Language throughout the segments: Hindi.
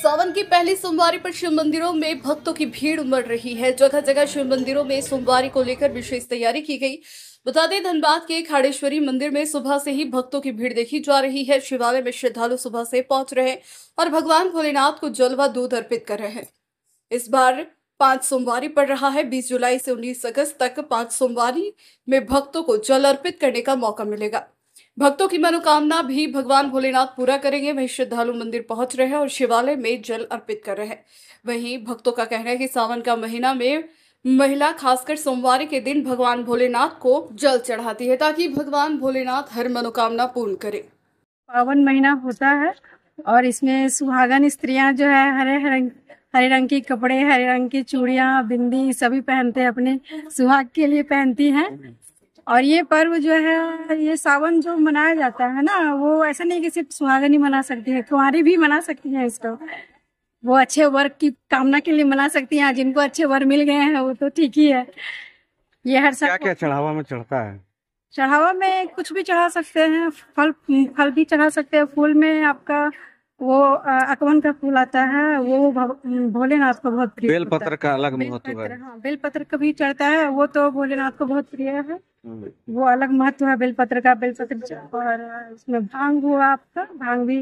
सावन की पहली सोमवारी पर शिव मंदिरों में भक्तों की भीड़ उमड़ रही है जगह जगह शिव मंदिरों में सोमवारी को लेकर विशेष तैयारी की गई बता दें धनबाद के खाड़ेश्वरी मंदिर में सुबह से ही भक्तों की भीड़ देखी जा रही है शिवालय में श्रद्धालु सुबह से पहुंच रहे हैं और भगवान भोलेनाथ को जलवा दूध अर्पित कर रहे हैं इस बार पांच सोमवारी पड़ रहा है 20 जुलाई से 19 अगस्त तक पांच सोमवारी में भक्तों को जल अर्पित करने का मौका मिलेगा भक्तों की मनोकामना भी भगवान भोलेनाथ पूरा करेंगे वहीं श्रद्धालु मंदिर पहुंच रहे हैं और शिवालय में जल अर्पित कर रहे हैं वहीं भक्तों का कहना है कि सावन का महीना में महिला खासकर सोमवार के दिन भगवान भोलेनाथ को जल चढ़ाती है ताकि भगवान भोलेनाथ हर मनोकामना पूर्ण करे पावन महीना होता है और इसमें सुहागन स्त्रियां जो है हरे हरे हरे रंग के कपड़े हरे रंग की चूड़ियां बिंदी सभी पहनते हैं अपने सुहाग के लिए पहनती हैं और ये पर्व जो है ये सावन जो मनाया जाता है ना वो ऐसा नहीं कि सिर्फ सुहागनी मना सकती है कुंवारी भी मना सकती है इसको वो अच्छे वर्ग की कामना के लिए मना सकती है जिनको अच्छे वर्ग मिल गए हैं वो तो ठीक ही है ये हर साल क्या क्या चढ़ावा में चढ़ता है चढ़ावा में कुछ भी चढ़ा सकते हैं फल फल भी चढ़ा सकते हैं फूल में आपका वो अकवन का फूल आता है वो भोलेनाथ को बहुत प्रिय बेलपत्र का अलग महत्व है हाँ का भी चढ़ता है वो तो भोलेनाथ को बहुत प्रिय है वो अलग महत्व है बेलपत्र का बेलपत्र और उसमें भांग हुआ आपका भांग भी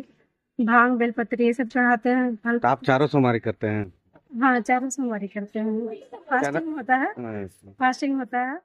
भांग बेलपत्र ये सब चढ़ाते हैं तो आप चारों सोमवारी करते हैं हाँ चारों सोमवारी करते हैं फास्टिंग होता है हाँ, फास्टिंग होता है